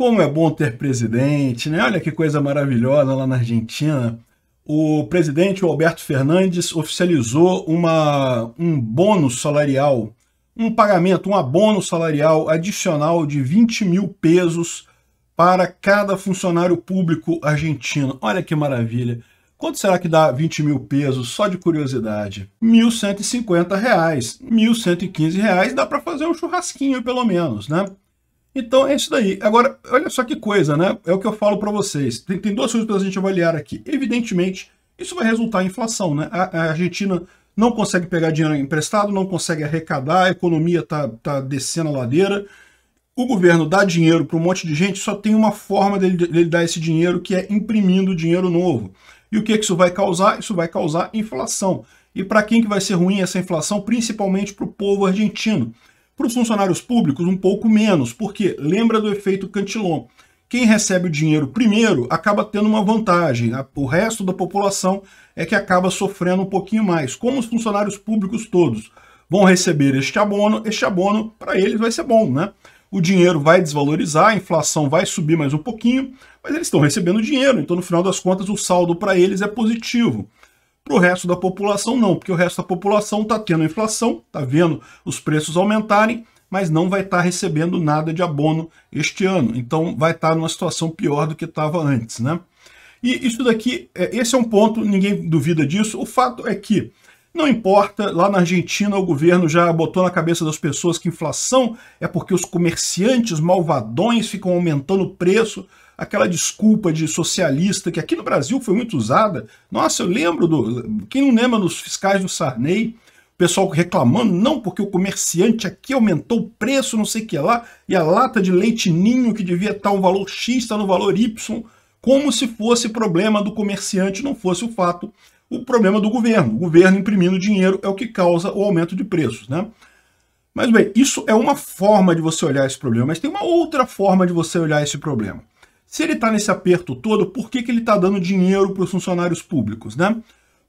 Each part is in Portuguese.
Como é bom ter presidente, né? Olha que coisa maravilhosa lá na Argentina. O presidente Alberto Fernandes oficializou uma, um bônus salarial, um pagamento, um abono salarial adicional de 20 mil pesos para cada funcionário público argentino. Olha que maravilha. Quanto será que dá 20 mil pesos, só de curiosidade? R$ 1.150, R$ 1.115, dá para fazer um churrasquinho, pelo menos, né? Então é isso daí. Agora, olha só que coisa, né? É o que eu falo para vocês. Tem, tem duas coisas para a gente avaliar aqui. Evidentemente, isso vai resultar em inflação, né? A, a, Argentina não consegue pegar dinheiro emprestado, não consegue arrecadar, a economia tá, tá descendo a ladeira. O governo dá dinheiro para um monte de gente, só tem uma forma dele, dele dar esse dinheiro, que é imprimindo dinheiro novo. E o que, que isso vai causar? Isso vai causar inflação. E para quem que vai ser ruim essa inflação? Principalmente para o povo argentino. Para os funcionários públicos, um pouco menos, porque lembra do efeito Cantillon. Quem recebe o dinheiro primeiro acaba tendo uma vantagem, o resto da população é que acaba sofrendo um pouquinho mais, como os funcionários públicos todos vão receber este abono, este abono para eles vai ser bom, né? O dinheiro vai desvalorizar, a inflação vai subir mais um pouquinho, mas eles estão recebendo dinheiro, então no final das contas o saldo para eles é positivo. Para o resto da população, não, porque o resto da população está tendo inflação, está vendo os preços aumentarem, mas não vai estar tá recebendo nada de abono este ano. Então vai estar tá numa situação pior do que estava antes. Né? E isso daqui, é, esse é um ponto, ninguém duvida disso. O fato é que não importa, lá na Argentina o governo já botou na cabeça das pessoas que inflação é porque os comerciantes malvadões ficam aumentando o preço aquela desculpa de socialista que aqui no Brasil foi muito usada. Nossa, eu lembro do. Quem não lembra dos fiscais do Sarney, o pessoal reclamando, não, porque o comerciante aqui aumentou o preço, não sei o que lá, e a lata de leite ninho que devia estar um valor X está no valor Y, como se fosse problema do comerciante, não fosse o fato o problema do governo. O governo imprimindo dinheiro é o que causa o aumento de preços, né? Mas bem, isso é uma forma de você olhar esse problema, mas tem uma outra forma de você olhar esse problema. Se ele está nesse aperto todo, por que, que ele está dando dinheiro para os funcionários públicos, né?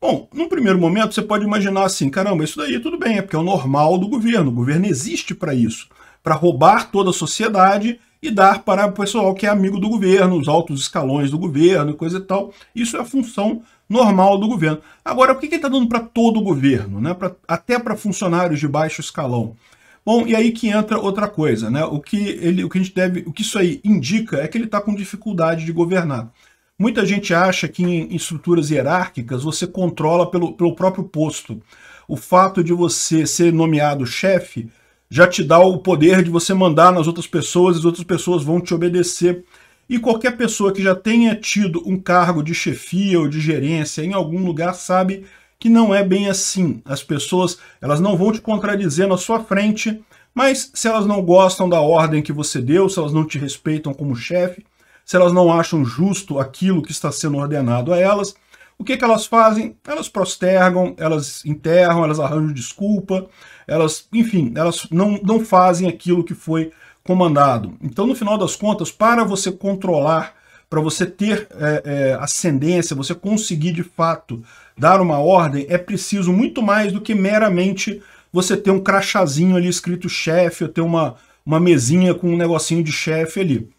Bom, num primeiro momento você pode imaginar assim, caramba, isso daí tudo bem, é porque é o normal do governo, o governo existe para isso, para roubar toda a sociedade e dar para o pessoal que é amigo do governo, os altos escalões do governo, coisa e tal. Isso é a função normal do governo. Agora, por que ele está dando para todo o governo, né? Pra, até para funcionários de baixo escalão? Bom, e aí que entra outra coisa, né? O que ele, o que a gente deve, o que isso aí indica é que ele está com dificuldade de governar. Muita gente acha que em, estruturas hierárquicas você controla pelo, pelo próprio posto. O fato de você ser nomeado chefe já te dá o poder de você mandar nas outras pessoas, as outras pessoas vão te obedecer. E qualquer pessoa que já tenha tido um cargo de chefia ou de gerência em algum lugar sabe que não é bem assim. As pessoas, elas não vão te contradizer na sua frente, mas se elas não gostam da ordem que você deu, se elas não te respeitam como chefe, se elas não acham justo aquilo que está sendo ordenado a elas, o que, que elas fazem? Elas prostergam, elas enterram, elas arranjam desculpa, elas, enfim, elas não, não fazem aquilo que foi comandado. Então, no final das contas, para você controlar para você ter é, é, ascendência, você conseguir de fato dar uma ordem, é preciso muito mais do que meramente você ter um crachazinho ali escrito chefe, ou ter uma, uma mesinha com um negocinho de chefe ali.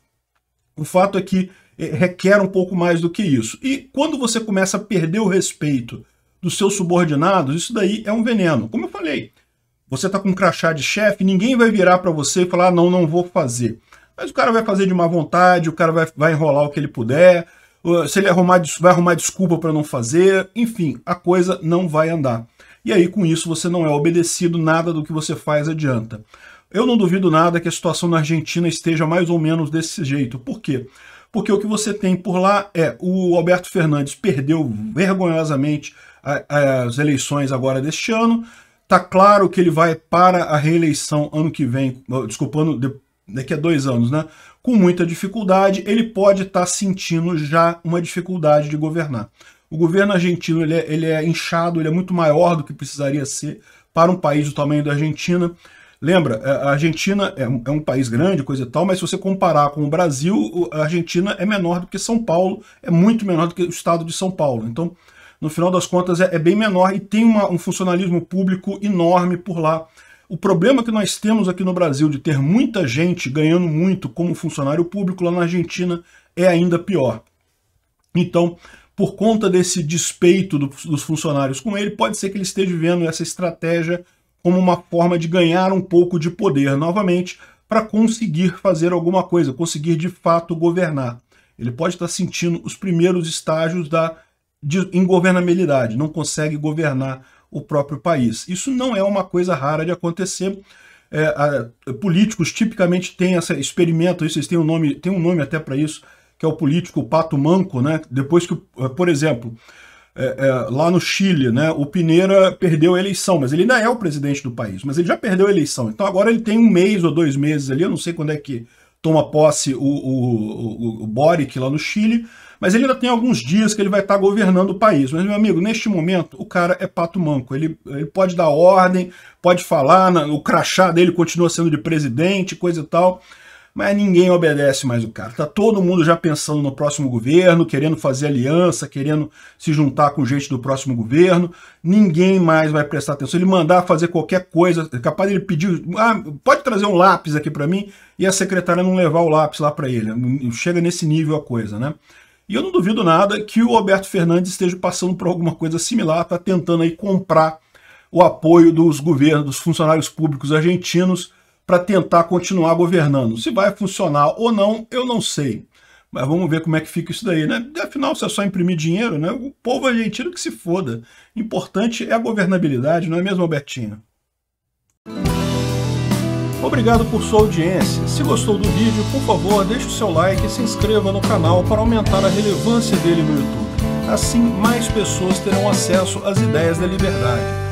O fato é que é, requer um pouco mais do que isso. E quando você começa a perder o respeito dos seus subordinados, isso daí é um veneno. Como eu falei, você está com um crachá de chefe, ninguém vai virar para você e falar, ah, não, não vou fazer. Mas o cara vai fazer de má vontade, o cara vai, vai enrolar o que ele puder, se ele arrumar, vai arrumar desculpa para não fazer, enfim, a coisa não vai andar. E aí, com isso, você não é obedecido, nada do que você faz adianta. Eu não duvido nada que a situação na Argentina esteja mais ou menos desse jeito. Por quê? Porque o que você tem por lá é o Alberto Fernandes perdeu vergonhosamente as eleições agora deste ano, Tá claro que ele vai para a reeleição ano que vem, desculpando, daqui a dois anos, né? Com muita dificuldade, ele pode estar tá sentindo já uma dificuldade de governar. O governo argentino ele é, ele é inchado, ele é muito maior do que precisaria ser para um país do tamanho da Argentina. Lembra, é, a Argentina é um, é um país grande, coisa e tal, mas se você comparar com o Brasil, a Argentina é menor do que São Paulo, é muito menor do que o estado de São Paulo. Então, no final das contas, é, é bem menor e tem uma, um funcionalismo público enorme por lá o problema que nós temos aqui no Brasil de ter muita gente ganhando muito como funcionário público lá na Argentina é ainda pior. Então, por conta desse despeito do, dos funcionários com ele, pode ser que ele esteja vendo essa estratégia como uma forma de ganhar um pouco de poder novamente para conseguir fazer alguma coisa, conseguir de fato governar. Ele pode estar tá sentindo os primeiros estágios da ingovernabilidade, não consegue governar o próprio país. Isso não é uma coisa rara de acontecer. É, a, políticos tipicamente têm essa experimentam isso, eles têm um nome, tem um nome até para isso, que é o político pato manco, né? Depois que, é, por exemplo, é, é, lá no Chile, né? O Pineira perdeu a eleição, mas ele ainda é o presidente do país, mas ele já perdeu a eleição. Então agora ele tem um mês ou dois meses ali, eu não sei quando é que toma posse o, o, o, o Boric lá no Chile, mas ele ainda tem alguns dias que ele vai estar tá governando o país. Mas, meu amigo, neste momento, o cara é pato manco. Ele, ele pode dar ordem, pode falar, o crachá dele continua sendo de presidente, coisa e tal mas ninguém obedece mais o cara. Está todo mundo já pensando no próximo governo, querendo fazer aliança, querendo se juntar com gente do próximo governo. Ninguém mais vai prestar atenção. Ele mandar fazer qualquer coisa, é capaz ele pedir, ah, pode trazer um lápis aqui para mim, e a secretária não levar o lápis lá para ele. Chega nesse nível a coisa, né? E eu não duvido nada que o Roberto Fernandes esteja passando por alguma coisa similar, está tentando aí comprar o apoio dos governos, dos funcionários públicos argentinos, para tentar continuar governando. Se vai funcionar ou não, eu não sei. Mas vamos ver como é que fica isso daí, né? Afinal, se é só imprimir dinheiro, né? O povo argentino que se foda. Importante é a governabilidade, não é mesmo, Albertinho? Obrigado por sua audiência. Se gostou do vídeo, por favor, deixe o seu like e se inscreva no canal para aumentar a relevância dele no YouTube. Assim, mais pessoas terão acesso às ideias da liberdade